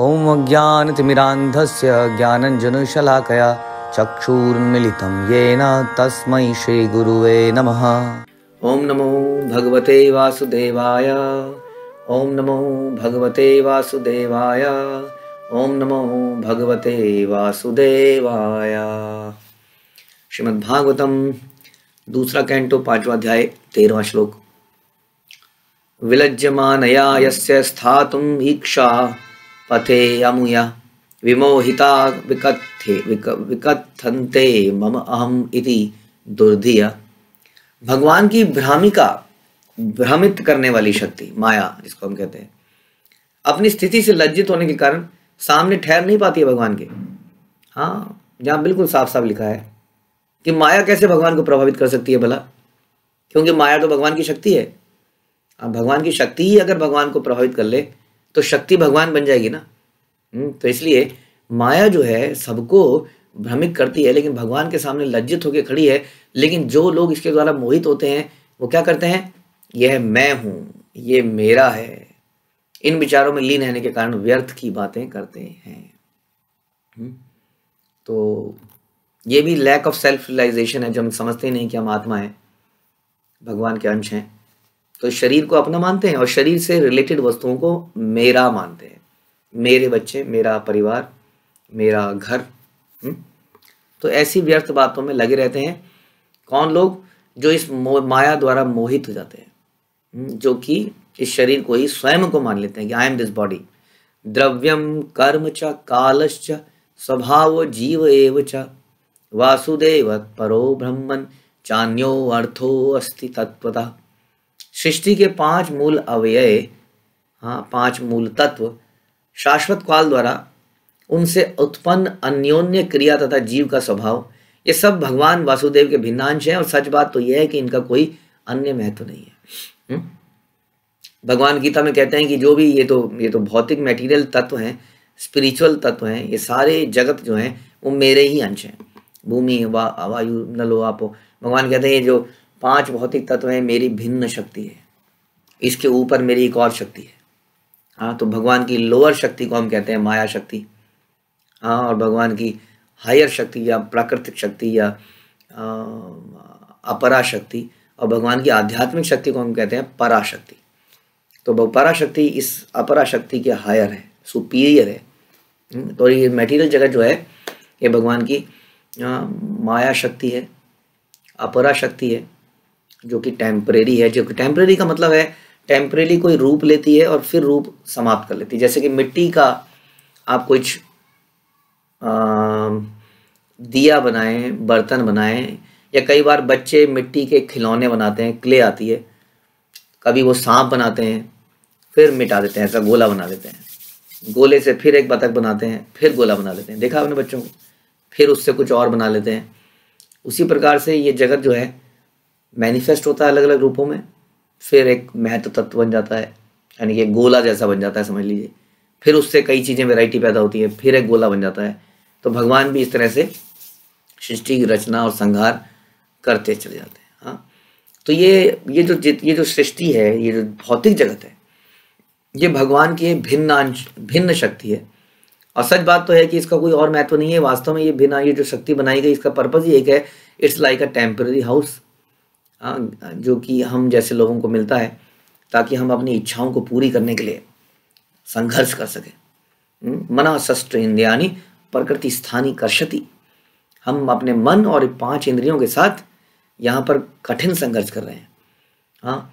ॐ अज्ञानतिमिरान्धस्य ज्ञानञ्जनशलाकया चक्षुर्मिलितं येन तस्मै श्रीगुरुवे नमः ॐ नमो भगवते वासुदेवाय ॐ नमो भगवते वासुदेवाय ॐ नमो भगवते वासुदेवाय श्रीमद्भागवतं दूसरा केण्टो पाञ्चाध्याये तेरवा श्लोक विलज्यमानया यस्य स्थातुं ईक्षा पथेयमुय विमोहिता विकथे विक, विकथंते मम अहम इति दुर्धिय भगवान की भ्रामिका भ्रमित करने वाली शक्ति माया जिसको हम कहते हैं अपनी स्थिति से लज्जित होने के कारण सामने ठहर नहीं पाती है भगवान के हाँ जहाँ बिल्कुल साफ साफ लिखा है कि माया कैसे भगवान को प्रभावित कर सकती है भला क्योंकि माया तो भगवान की शक्ति है भगवान की शक्ति ही अगर भगवान को प्रभावित कर ले तो शक्ति भगवान बन जाएगी ना हम्म, तो इसलिए माया जो है सबको भ्रमित करती है लेकिन भगवान के सामने लज्जित होकर खड़ी है लेकिन जो लोग इसके द्वारा मोहित होते हैं वो क्या करते हैं यह मैं हूं ये मेरा है इन विचारों में लीन रहने के कारण व्यर्थ की बातें करते हैं हम्म, तो ये भी लैक ऑफ सेल्फ रियलाइजेशन है जो हम समझते नहीं कि हम आत्मा हैं भगवान के अंश हैं तो शरीर को अपना मानते हैं और शरीर से रिलेटेड वस्तुओं को मेरा मानते हैं मेरे बच्चे मेरा परिवार मेरा घर हम्म? तो ऐसी व्यर्थ बातों में लगे रहते हैं कौन लोग जो इस माया द्वारा मोहित हो जाते हैं हम्म? जो कि इस शरीर को ही स्वयं को मान लेते हैं कि आई एम दिस बॉडी द्रव्यम कर्म च कालश्च स्वभाव जीव एव च वासुदेव परो ब्रह्मन चान्यो अर्थो अस्ति तत्वता सृष्टि के पांच मूल अवय हाँ पांच मूल तत्व शाश्वत काल द्वारा उनसे उत्पन्न अन्योन्य क्रिया तथा जीव का स्वभाव ये सब भगवान वासुदेव के भिन्नांश हैं और सच बात तो यह है कि इनका कोई अन्य महत्व नहीं है हम्म? भगवान गीता में कहते हैं कि जो भी ये तो ये तो भौतिक मेटीरियल तत्व हैं स्पिरिचुअल तत्व हैं ये सारे जगत जो हैं वो मेरे ही अंश हैं भूमि वा वायु नलो आपो भगवान कहते हैं ये जो पांच भौतिक तत्व हैं मेरी भिन्न शक्ति है इसके ऊपर मेरी एक और शक्ति है हाँ तो भगवान की लोअर शक्ति को हम कहते हैं माया शक्ति हाँ और भगवान की हायर शक्ति या प्राकृतिक शक्ति या अपरा शक्ति और भगवान की आध्यात्मिक शक्ति को हम कहते हैं पराशक्ति तो पराशक्ति इस अपरा शक्ति के हायर है सुपीरियर है हम्म, तो ये मेटीरियल जगत जो है ये भगवान की माया शक्ति है अपरा शक्ति है जो कि टेम्परेरी है जो कि टेम्परेरी का मतलब है टेम्परेरी कोई रूप लेती है और फिर रूप समाप्त कर लेती है जैसे कि मिट्टी का आप कुछ दिया बनाएं बर्तन बनाएं या कई बार बच्चे मिट्टी के खिलौने बनाते हैं क्ले आती है कभी वो सांप बनाते हैं फिर मिटा देते हैं ऐसा गोला बना देते हैं गोले से फिर एक बतख बनाते हैं फिर गोला बना लेते हैं देखा आपने बच्चों को फिर उससे कुछ और बना लेते हैं उसी प्रकार से ये जगत जो है मैनिफेस्ट होता है अलग अलग रूपों में फिर एक महत्व तत्व बन जाता है यानी कि गोला जैसा बन जाता है समझ लीजिए फिर उससे कई चीज़ें वेराइटी पैदा होती है फिर एक गोला बन जाता है तो भगवान भी इस तरह से सृष्टि की रचना और संहार करते चले जाते हैं हाँ तो ये ये जो ये जो सृष्टि है ये जो भौतिक जगत है ये भगवान की भिन्न अंश भिन्न शक्ति है और सच बात तो है कि इसका कोई और महत्व नहीं है वास्तव में ये भिन्न ये जो शक्ति बनाई गई इसका पर्पज़ ही एक है it's like a temporary house हाँ, जो कि हम जैसे लोगों को मिलता है ताकि हम अपनी इच्छाओं को पूरी करने के लिए संघर्ष कर सकें हम्म, मना शस्त्र इंद्रियानी प्रकृति स्थानी कर्षति हम अपने मन और पांच इंद्रियों के साथ यहाँ पर कठिन संघर्ष कर रहे हैं हाँ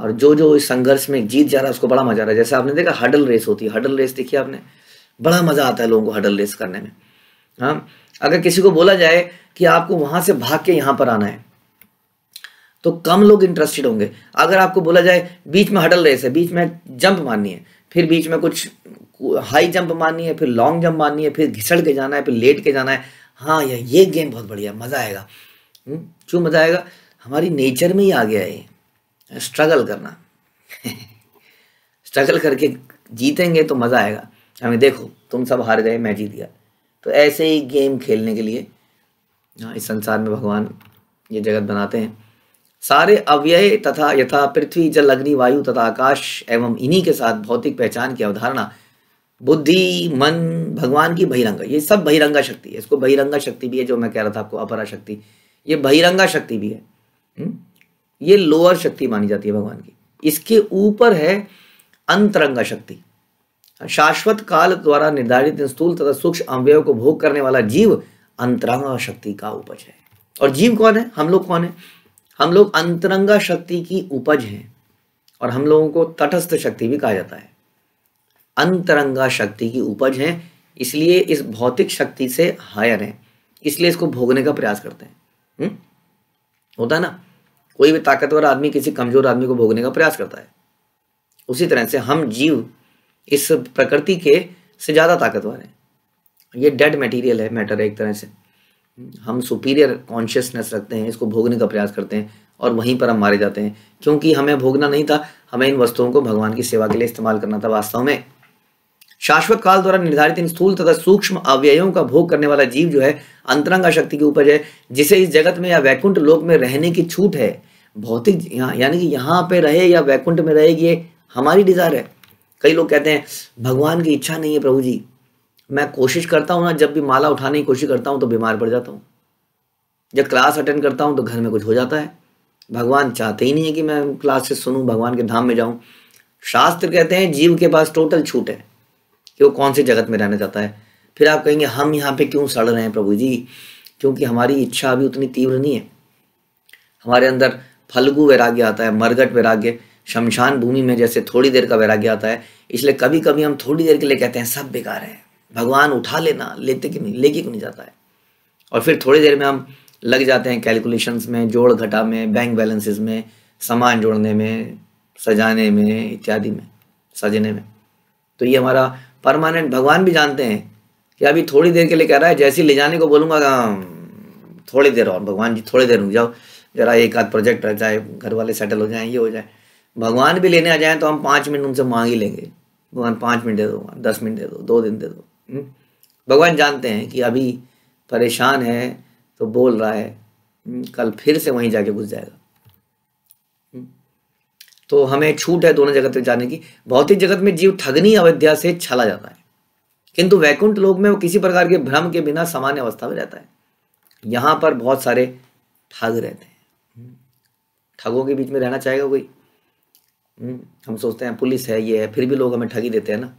और जो जो इस संघर्ष में जीत जा रहा है उसको बड़ा मजा आ रहा है जैसे आपने देखा हडल रेस होती है हडल रेस देखिए आपने बड़ा मजा आता है लोगों को हडल रेस करने में हाँ अगर किसी को बोला जाए कि आपको वहाँ से भाग के यहाँ पर आना है तो कम लोग इंटरेस्टेड होंगे अगर आपको बोला जाए बीच में हडल रेस है बीच में जंप मारनी है फिर बीच में कुछ हाई जंप मारनी है फिर लॉन्ग जंप मारनी है फिर घिसड़ के जाना है फिर लेट के जाना है हाँ यार ये गेम बहुत बढ़िया मज़ा आएगा हम्म, क्यों मज़ा आएगा हमारी नेचर में ही आ गया है स्ट्रगल करना स्ट्रगल करके जीतेंगे तो मज़ा आएगा हमें देखो तुम सब हार गए मैं जीत गया तो ऐसे ही गेम खेलने के लिए हाँ, इस संसार में भगवान ये जगत बनाते हैं सारे अव्यय तथा यथा पृथ्वी जल अग्नि वायु तथा आकाश एवं इन्हीं के साथ भौतिक पहचान की अवधारणा बुद्धि मन भगवान की बहिरंग ये सब बहिरंगा शक्ति है इसको बहिरंगा शक्ति भी है जो मैं कह रहा था आपको अपरा शक्ति ये बहिरंगा शक्ति भी है हम्म? ये लोअर शक्ति मानी जाती है भगवान की इसके ऊपर है अंतरंगा शक्ति शाश्वत काल द्वारा निर्धारित स्थूल तथा सूक्ष्म अवयव को भोग करने वाला जीव अंतरंगा शक्ति का उपज है और जीव कौन है हम लोग कौन है हम लोग अंतरंगा शक्ति की उपज हैं और हम लोगों को तटस्थ शक्ति भी कहा जाता है अंतरंगा शक्ति की उपज हैं इसलिए इस भौतिक शक्ति से हायर हैं इसलिए इसको भोगने का प्रयास करते हैं हुँ? हम्म? होता है ना कोई भी ताकतवर आदमी किसी कमजोर आदमी को भोगने का प्रयास करता है उसी तरह से हम जीव इस प्रकृति के से ज़्यादा ताकतवर हैं ये डेड मटेरियल है मैटर है एक तरह से हम सुपीरियर कॉन्शियसनेस रखते हैं इसको भोगने का प्रयास करते हैं और वहीं पर हम मारे जाते हैं क्योंकि हमें भोगना नहीं था हमें इन वस्तुओं को भगवान की सेवा के लिए इस्तेमाल करना था वास्तव में शाश्वत काल द्वारा निर्धारित इन स्थूल तथा सूक्ष्म अव्ययों का भोग करने वाला जीव जो है अंतरंगा शक्ति की उपज है जिसे इस जगत में या वैकुंठ लोक में रहने की छूट है भौतिक यहाँ यानी कि यहाँ पे रहे या वैकुंठ में रहेगी ये हमारी डिजायर है कई लोग कहते हैं भगवान की इच्छा नहीं है प्रभु जी मैं कोशिश करता हूँ ना जब भी माला उठाने की कोशिश करता हूँ तो बीमार पड़ जाता हूँ जब क्लास अटेंड करता हूँ तो घर में कुछ हो जाता है भगवान चाहते ही नहीं है कि मैं क्लास से सुनूँ भगवान के धाम में जाऊँ शास्त्र कहते हैं जीव के पास टोटल छूट है कि वो कौन से जगत में रहना चाहता है फिर आप कहेंगे हम यहाँ पे क्यों सड़ रहे हैं प्रभु जी क्योंकि हमारी इच्छा अभी उतनी तीव्र नहीं है हमारे अंदर फलगु वैराग्य आता है मरगट वैराग्य शमशान भूमि में जैसे थोड़ी देर का वैराग्य आता है इसलिए कभी कभी हम थोड़ी देर के लिए कहते हैं सब बेकार है भगवान उठा लेना लेते कि नहीं लेके क्यों नहीं जाता है और फिर थोड़ी देर में हम लग जाते हैं कैलकुलेशंस में जोड़ घटा में बैंक बैलेंसेस में सामान जोड़ने में सजाने में इत्यादि में सजने में तो ये हमारा परमानेंट भगवान भी जानते हैं कि अभी थोड़ी देर के लिए कह रहा है जैसे ले जाने को बोलूँगा थोड़ी देर और भगवान जी थोड़ी देर रुक जाओ जरा एक आध प्रोजेक्ट रह जाए घर वाले सेटल हो जाए ये हो जाए भगवान भी लेने आ जाएँ तो हम पाँच मिनट उनसे मांग ही लेंगे भगवान पाँच मिनट दे दो दस मिनट दे दो दो दिन दे दो हम्म? भगवान जानते हैं कि अभी परेशान है तो बोल रहा है हम्म, कल फिर से वहीं जाके घुस जाएगा हम्म? तो हमें छूट है दोनों जगत में जाने की भौतिक जगत में जीव ठगनी अवध्या से छला जाता है किंतु वैकुंठ लोक में वो किसी प्रकार के भ्रम के बिना सामान्य अवस्था में रहता है यहाँ पर बहुत सारे ठग रहते हैं ठगों के बीच में रहना चाहेगा कोई हम सोचते हैं पुलिस है ये है फिर भी लोग हमें ठगी देते हैं ना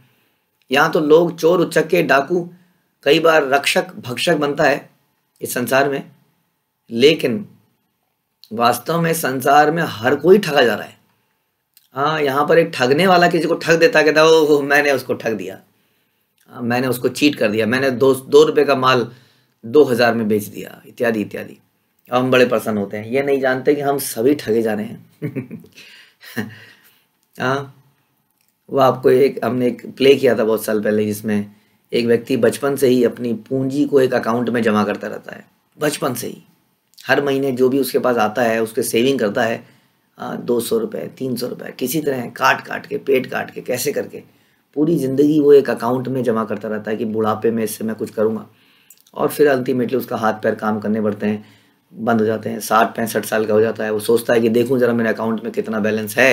यहाँ तो लोग चोर उचक्के डाकू कई बार रक्षक भक्षक बनता है इस संसार में लेकिन वास्तव में संसार में हर कोई ठगा जा रहा है हाँ यहाँ पर एक ठगने वाला किसी को ठग देता कहता ओ मैंने उसको ठग दिया आ, हाँ, मैंने उसको चीट कर दिया मैंने दो दो रुपये का माल दो हज़ार में बेच दिया इत्यादि इत्यादि अब हम बड़े प्रसन्न होते हैं ये नहीं जानते कि हम सभी ठगे जा रहे हैं हाँ वो आपको एक हमने एक प्ले किया था बहुत साल पहले जिसमें एक व्यक्ति बचपन से ही अपनी पूंजी को एक अकाउंट में जमा करता रहता है बचपन से ही हर महीने जो भी उसके पास आता है उसके सेविंग करता है दो सौ रुपये तीन सौ रुपये किसी तरह काट काट के पेट काट के कैसे करके पूरी ज़िंदगी वो एक अकाउंट में जमा करता रहता है कि बुढ़ापे में इससे मैं कुछ करूँगा और फिर अल्टीमेटली उसका हाथ पैर काम करने पड़ते हैं बंद हो जाते हैं साठ पैंसठ साल का हो जाता है वो सोचता है कि देखूँ ज़रा मेरे अकाउंट में कितना बैलेंस है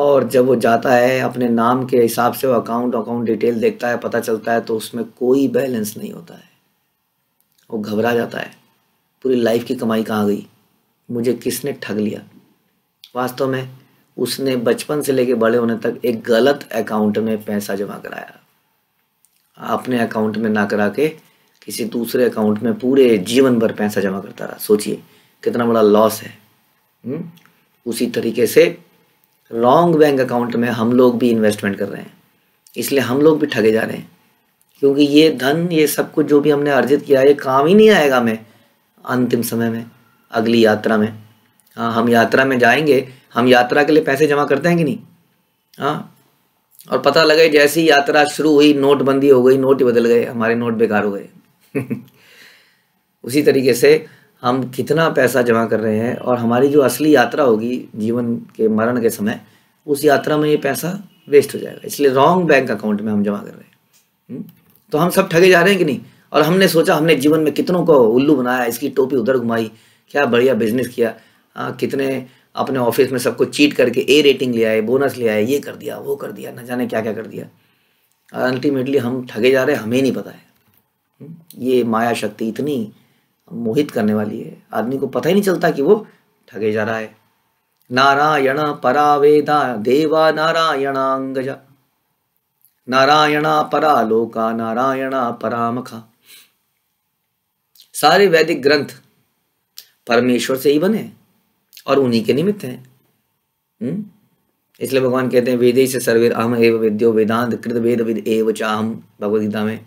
और जब वो जाता है अपने नाम के हिसाब से वो अकाउंट अकाउंट डिटेल देखता है पता चलता है तो उसमें कोई बैलेंस नहीं होता है वो घबरा जाता है पूरी लाइफ की कमाई कहाँ गई मुझे किसने ठग लिया वास्तव में उसने बचपन से लेकर बड़े होने तक एक गलत अकाउंट में पैसा जमा कराया अपने अकाउंट में ना करा के किसी दूसरे अकाउंट में पूरे जीवन भर पैसा जमा करता रहा सोचिए कितना बड़ा लॉस है हुँ? हम्म? उसी तरीके से रॉन्ग बैंक अकाउंट में हम लोग भी इन्वेस्टमेंट कर रहे हैं इसलिए हम लोग भी ठगे जा रहे हैं क्योंकि ये धन ये सब कुछ जो भी हमने अर्जित किया ये काम ही नहीं आएगा हमें अंतिम समय में अगली यात्रा में हाँ हम यात्रा में जाएंगे हम यात्रा के लिए पैसे जमा करते हैं कि नहीं हाँ और पता लगे जैसी यात्रा शुरू हुई नोटबंदी हो गई नोट ही बदल गए हमारे नोट बेकार हो गए उसी तरीके से हम कितना पैसा जमा कर रहे हैं और हमारी जो असली यात्रा होगी जीवन के मरण के समय उस यात्रा में ये पैसा वेस्ट हो जाएगा इसलिए रॉन्ग बैंक अकाउंट में हम जमा कर रहे हैं हम्म? तो हम सब ठगे जा रहे हैं कि नहीं और हमने सोचा हमने जीवन में कितनों को उल्लू बनाया इसकी टोपी उधर घुमाई क्या बढ़िया बिजनेस किया आ, हाँ, कितने अपने ऑफिस में सबको चीट करके ए रेटिंग ले आए बोनस ले आए ये कर दिया वो कर दिया न जाने क्या क्या कर दिया अल्टीमेटली हम ठगे जा रहे हैं हमें नहीं पता है हम्म? ये माया शक्ति इतनी मोहित करने वाली है आदमी को पता ही नहीं चलता कि वो ठगे जा रहा है नारायण परावेदा देवा नारायणांगजा नारायणा परालोका नारायणा परामखा सारे वैदिक ग्रंथ परमेश्वर से ही बने और उन्हीं के निमित्त हैं हम्म? इसलिए भगवान कहते हैं वेद से सर्वे अहम एव वेद्यो वेदांत कृत वेद विद एव चाहम भगवदगीता में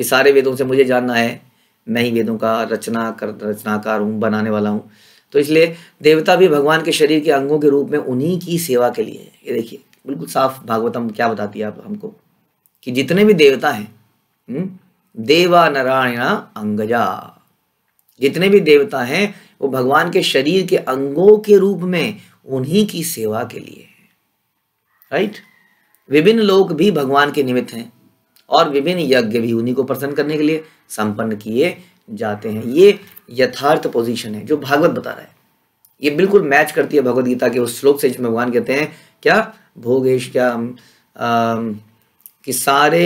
इस सारे वेदों से मुझे जानना है मैं ही वेदों का रचना कर रचनाकार हूँ बनाने वाला हूँ तो इसलिए देवता भी भगवान के शरीर के अंगों के रूप में उन्हीं की सेवा के लिए है ये देखिए बिल्कुल साफ भागवतम क्या बताती है आप हमको कि जितने भी देवता हैं हम्म, देवा नारायणा अंगजा जितने भी देवता हैं वो भगवान के शरीर के अंगों के रूप में उन्हीं की सेवा के लिए है राइट विभिन्न लोग भी भगवान के निमित्त हैं और विभिन्न यज्ञ भी उन्हीं को प्रसन्न करने के लिए संपन्न किए जाते हैं ये यथार्थ पोजीशन है जो भागवत बता रहा है ये बिल्कुल मैच करती है भगवत गीता के उस श्लोक से जिसमें भगवान कहते हैं क्या भोगेश क्या आ, कि सारे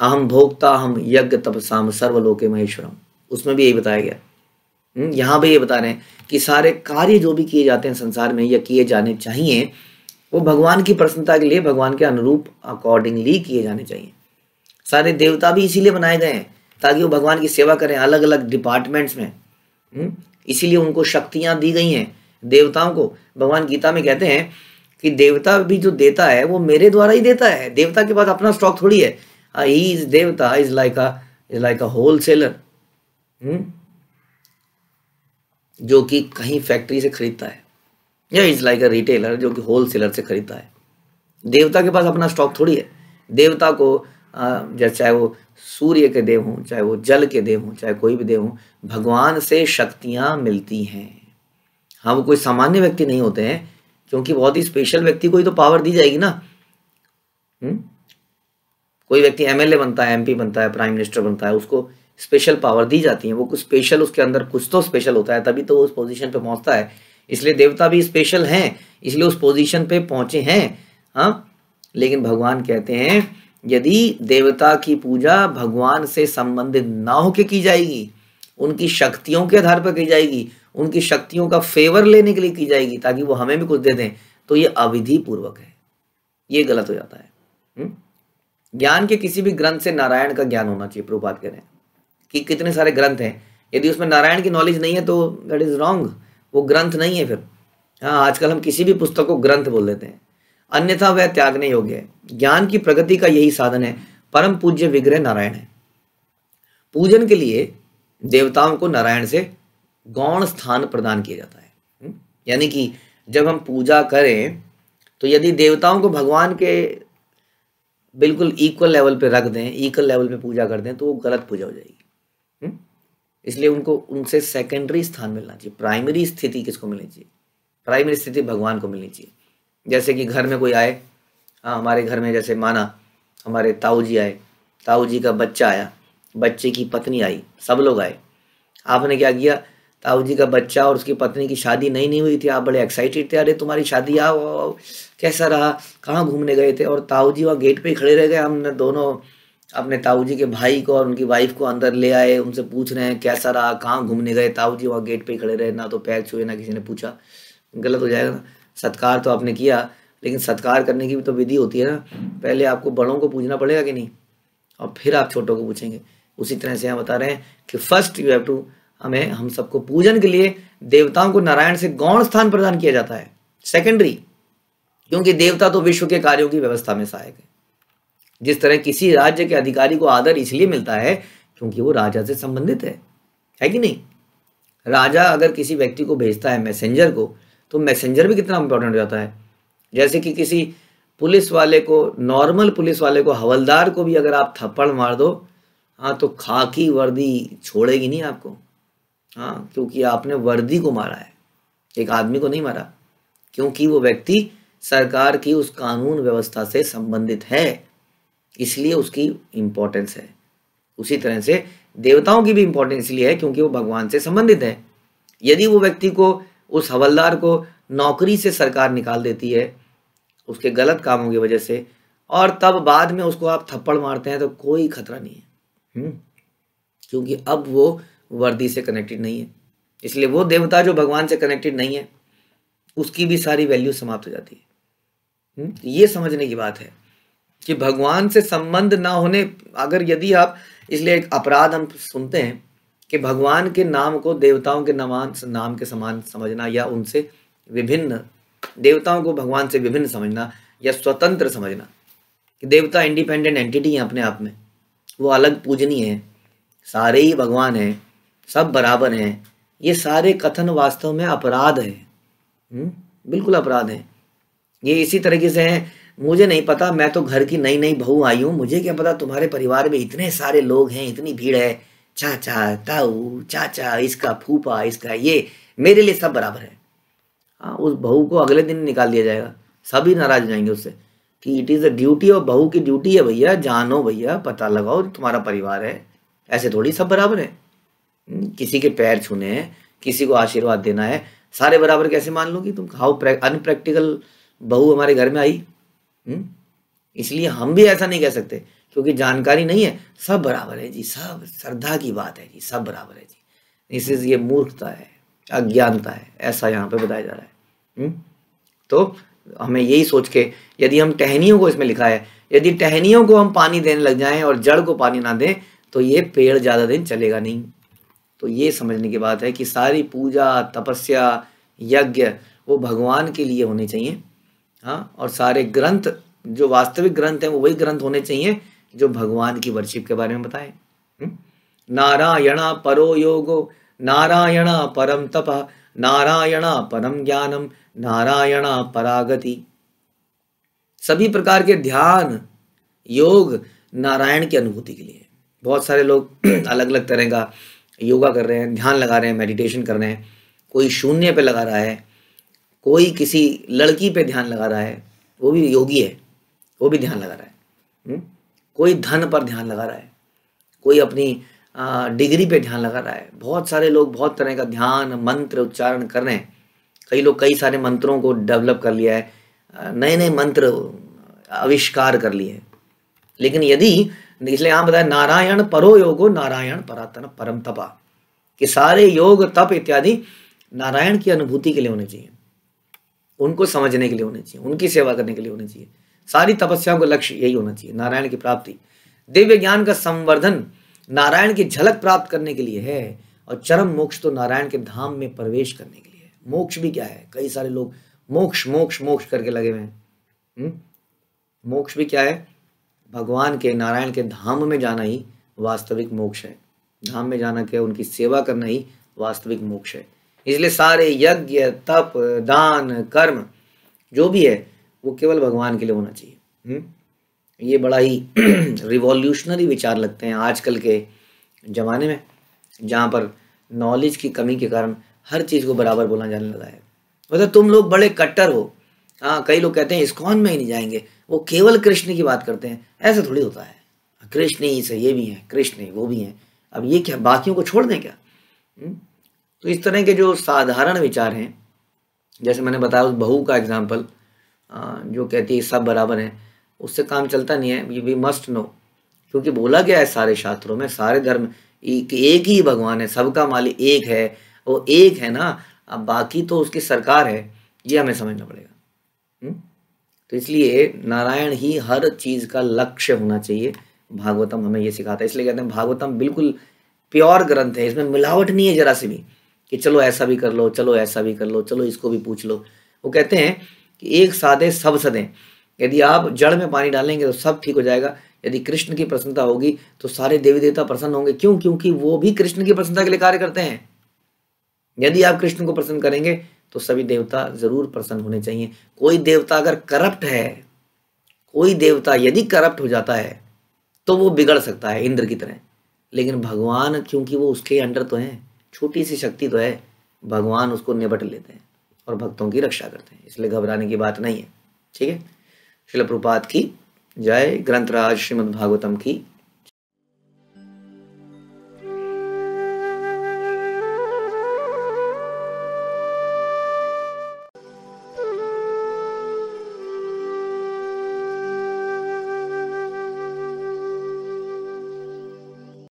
अहम भोक्ता हम यज्ञ तपसाम सर्वलोके महेश्वरम उसमें भी यही बताया गया हम्म, यहाँ भी ये बता रहे हैं कि सारे कार्य जो भी किए जाते हैं संसार में या किए जाने चाहिए वो भगवान की प्रसन्नता के लिए भगवान के अनुरूप अकॉर्डिंगली किए जाने चाहिए सारे देवता भी इसीलिए बनाए गए हैं ताकि वो भगवान की सेवा करें अलग अलग डिपार्टमेंट्स में हम्म? इसीलिए उनको शक्तियां दी गई हैं देवताओं को भगवान गीता में कहते हैं कि देवता भी जो देता है वो मेरे द्वारा ही देता है देवता के पास अपना स्टॉक थोड़ी है ही हाँ, इज देवता is like a is like a wholesaler जो कि कहीं फैक्ट्री से खरीदता है या इज लाइक अ रिटेलर जो कि होल सेलर से खरीदता है देवता के पास अपना स्टॉक थोड़ी है देवता को जैसे चाहे वो सूर्य के देव हों चाहे वो जल के देव हों चाहे कोई भी देव हों भगवान से शक्तियाँ मिलती हैं हाँ वो कोई सामान्य व्यक्ति नहीं होते हैं क्योंकि बहुत ही स्पेशल व्यक्ति को ही तो पावर दी जाएगी ना हम्म? कोई व्यक्ति एमएलए बनता है एमपी बनता है प्राइम मिनिस्टर बनता है उसको स्पेशल पावर दी जाती है वो कुछ स्पेशल उसके अंदर कुछ तो स्पेशल होता है तभी तो वो उस पोजीशन पे पहुंचता है इसलिए देवता भी स्पेशल हैं इसलिए उस पोजीशन पे पहुंचे हैं हाँ लेकिन भगवान कहते हैं यदि देवता की पूजा भगवान से संबंधित ना होके की जाएगी उनकी शक्तियों के आधार पर की जाएगी उनकी शक्तियों का फेवर लेने के लिए की जाएगी ताकि वो हमें भी कुछ दे दें तो ये अविधि पूर्वक है ये गलत हो जाता है हम्म? ज्ञान के किसी भी ग्रंथ से नारायण का ज्ञान होना चाहिए प्रभुपात कह रहे हैं कि कितने सारे ग्रंथ हैं यदि उसमें नारायण की नॉलेज नहीं है तो दैट इज़ रॉन्ग वो ग्रंथ नहीं है फिर हाँ आजकल हम किसी भी पुस्तक को ग्रंथ बोल देते हैं अन्यथा वह त्यागने योग्य है ज्ञान की प्रगति का यही साधन है परम पूज्य विग्रह नारायण है पूजन के लिए देवताओं को नारायण से गौण स्थान प्रदान किया जाता है हम्म? यानी कि जब हम पूजा करें तो यदि देवताओं को भगवान के बिल्कुल इक्वल लेवल पे रख दें इक्वल लेवल पे पूजा कर दें तो वो गलत पूजा हो जाएगी हम्म? इसलिए उनको उनसे सेकेंडरी स्थान मिलना चाहिए प्राइमरी स्थिति किसको मिलनी चाहिए प्राइमरी स्थिति भगवान को मिलनी चाहिए जैसे कि घर में कोई आए हाँ हमारे घर में जैसे माना हमारे ताऊ जी आए ताऊ जी का बच्चा आया बच्चे की पत्नी आई सब लोग आए आपने क्या किया ताऊ जी का बच्चा और उसकी पत्नी की शादी नहीं नहीं हुई थी आप बड़े एक्साइटेड थे अरे तुम्हारी शादी आओ कैसा रहा कहाँ घूमने गए थे और ताऊ जी वहाँ गेट पे ही खड़े रह गए हमने दोनों अपने ताऊ जी के भाई को और उनकी वाइफ को अंदर ले आए उनसे पूछ रहे हैं कैसा रहा कहाँ घूमने गए ताऊ जी वहाँ गेट पर ही खड़े रहे ना तो पैर छुए ना किसी ने पूछा गलत हो जाएगा ना सत्कार तो आपने किया लेकिन सत्कार करने की भी तो विधि होती है ना पहले आपको बड़ों को पूछना पड़ेगा कि नहीं और फिर आप छोटों को पूछेंगे उसी तरह से यहाँ बता रहे हैं कि फर्स्ट यू हैव टू हमें हम सबको पूजन के लिए देवताओं को नारायण से गौण स्थान प्रदान किया जाता है सेकेंडरी क्योंकि देवता तो विश्व के कार्यों की व्यवस्था में सहायक है जिस तरह किसी राज्य के अधिकारी को आदर इसलिए मिलता है क्योंकि वो राजा से संबंधित है है कि नहीं राजा अगर किसी व्यक्ति को भेजता है मैसेंजर को तो मैसेंजर भी कितना इंपॉर्टेंट हो जाता है जैसे कि किसी पुलिस वाले को नॉर्मल पुलिस वाले को हवलदार को भी अगर आप थप्पड़ मार दो हाँ तो खाकी वर्दी छोड़ेगी नहीं आपको हाँ क्योंकि आपने वर्दी को मारा है एक आदमी को नहीं मारा क्योंकि वो व्यक्ति सरकार की उस कानून व्यवस्था से संबंधित है इसलिए उसकी इम्पोर्टेंस है उसी तरह से देवताओं की भी इम्पोर्टेंस इसलिए है क्योंकि वो भगवान से संबंधित है यदि वो व्यक्ति को उस हवलदार को नौकरी से सरकार निकाल देती है उसके गलत कामों की वजह से और तब बाद में उसको आप थप्पड़ मारते हैं तो कोई खतरा नहीं है हम्म। क्योंकि अब वो वर्दी से कनेक्टेड नहीं है इसलिए वो देवता जो भगवान से कनेक्टेड नहीं है उसकी भी सारी वैल्यू समाप्त हो जाती है हम्म। ये समझने की बात है कि भगवान से संबंध ना होने अगर यदि आप इसलिए एक अपराध हम सुनते हैं कि भगवान के नाम को देवताओं के नमान नाम के समान समझना या उनसे विभिन्न देवताओं को भगवान से विभिन्न समझना या स्वतंत्र समझना कि देवता इंडिपेंडेंट एंटिटी हैं अपने आप में वो अलग पूजनीय हैं सारे ही भगवान हैं सब बराबर हैं ये सारे कथन वास्तव में अपराध है हम्म? बिल्कुल अपराध है ये इसी तरीके से है मुझे नहीं पता मैं तो घर की नई नई बहू आई हूँ मुझे क्या पता तुम्हारे परिवार में इतने सारे लोग हैं इतनी भीड़ है चाचा ताऊ चाचा इसका फूफा इसका ये मेरे लिए सब बराबर है हाँ उस बहू को अगले दिन निकाल दिया जाएगा सभी नाराज जाएंगे उससे कि इट इज़ अ ड्यूटी और बहू की ड्यूटी है भैया जानो भैया पता लगाओ तुम्हारा परिवार है ऐसे थोड़ी सब बराबर है हम्म, किसी के पैर छूने हैं किसी को आशीर्वाद देना है सारे बराबर कैसे मान लो कि तुम हाउ अनप्रैक्टिकल बहू हमारे घर में आई हम्म, इसलिए हम भी ऐसा नहीं कह सकते क्योंकि जानकारी नहीं है सब बराबर है जी सब श्रद्धा की बात है जी सब बराबर है जी इस इज ये मूर्खता है अज्ञानता है ऐसा यहाँ पे बताया जा रहा है हम्म? तो हमें यही सोच के यदि हम टहनियों को इसमें लिखा है यदि टहनियों को हम पानी देने लग जाएं और जड़ को पानी ना दें तो ये पेड़ ज़्यादा दिन चलेगा नहीं तो ये समझने की बात है कि सारी पूजा तपस्या यज्ञ वो भगवान के लिए होने चाहिए हाँ और सारे ग्रंथ जो वास्तविक ग्रंथ हैं वो वही ग्रंथ होने चाहिए जो भगवान की वर्शिप के बारे में बताए हम्म? नारायणा परो योगो नारायणा परम तप नारायणा परम ज्ञानम नारायणा परागति सभी प्रकार के ध्यान योग नारायण की अनुभूति के लिए बहुत सारे लोग अलग अलग तरह का योगा कर रहे हैं ध्यान लगा रहे हैं मेडिटेशन कर रहे हैं कोई शून्य पे लगा रहा है कोई किसी लड़की पे ध्यान लगा रहा है वो भी योगी है वो भी ध्यान लगा रहा है हुँ? हम्म? कोई धन पर ध्यान लगा रहा है कोई अपनी डिग्री पे ध्यान लगा रहा है बहुत सारे लोग बहुत तरह का ध्यान मंत्र उच्चारण कर रहे हैं कई लोग कई सारे मंत्रों को डेवलप कर लिया है नए नए मंत्र आविष्कार कर लिए हैं लेकिन यदि इसलिए यहाँ बताया नारायण परो योगो नारायण परातन परम तपा कि सारे योग तप इत्यादि नारायण की अनुभूति के लिए होने चाहिए उनको समझने के लिए होने चाहिए उनकी सेवा करने के लिए होने चाहिए सारी तपस्याओं का लक्ष्य यही होना चाहिए नारायण की प्राप्ति दिव्य ज्ञान का संवर्धन नारायण की झलक प्राप्त करने के लिए है और चरम मोक्ष तो नारायण के धाम में प्रवेश करने के लिए है मोक्ष भी क्या है कई सारे लोग मोक्ष मोक्ष मोक्ष करके लगे हुए हैं हम्म? मोक्ष भी क्या है भगवान के नारायण के धाम में जाना ही वास्तविक मोक्ष है धाम में जाना क्या उनकी सेवा करना ही वास्तविक मोक्ष है इसलिए सारे यज्ञ तप दान कर्म जो भी है वो केवल भगवान के लिए होना चाहिए हुँ? हम्म? ये बड़ा ही रिवॉल्यूशनरी विचार लगते हैं आजकल के ज़माने में जहाँ पर नॉलेज की कमी के कारण हर चीज़ को बराबर बोला जाने लगा है मतलब तुम लोग बड़े कट्टर हो हाँ कई लोग कहते हैं इस्कॉन में ही नहीं जाएंगे वो केवल कृष्ण की बात करते हैं ऐसा थोड़ी होता है कृष्ण ही से ये भी हैं कृष्ण वो भी हैं अब ये क्या बाकियों को छोड़ दें क्या हम्म? तो इस तरह के जो साधारण विचार हैं जैसे मैंने बताया उस बहू का एग्जाम्पल हाँ, जो कहती है सब बराबर हैं उससे काम चलता नहीं है वी मस्ट नो क्योंकि बोला गया है सारे शास्त्रों में सारे धर्म एक एक ही भगवान है सबका मालिक एक है वो एक है ना अब बाकी तो उसकी सरकार है ये हमें समझना पड़ेगा हम्म? तो इसलिए नारायण ही हर चीज़ का लक्ष्य होना चाहिए भागवतम हमें ये सिखाता है इसलिए कहते हैं भागवतम बिल्कुल प्योर ग्रंथ है इसमें मिलावट नहीं है जरा सी भी कि चलो ऐसा भी कर लो चलो ऐसा भी कर लो चलो इसको भी पूछ लो वो कहते हैं कि एक साधे सब सदें यदि आप जड़ में पानी डालेंगे तो सब ठीक हो जाएगा यदि कृष्ण की प्रसन्नता होगी तो सारे देवी देवता प्रसन्न होंगे क्यों क्योंकि वो भी कृष्ण की प्रसन्नता के लिए कार्य करते हैं यदि आप कृष्ण को प्रसन्न करेंगे तो सभी देवता जरूर प्रसन्न होने चाहिए कोई देवता अगर करप्ट है कोई देवता यदि करप्ट हो जाता है तो वो बिगड़ सकता है इंद्र की तरह लेकिन भगवान क्योंकि वो उसके अंडर तो हैं छोटी सी शक्ति तो है भगवान उसको निबट लेते हैं और भक्तों की रक्षा करते हैं इसलिए घबराने की बात नहीं है ठीक है शिल प्रपात की जय ग्रंथराज श्रीमद्भागवतम की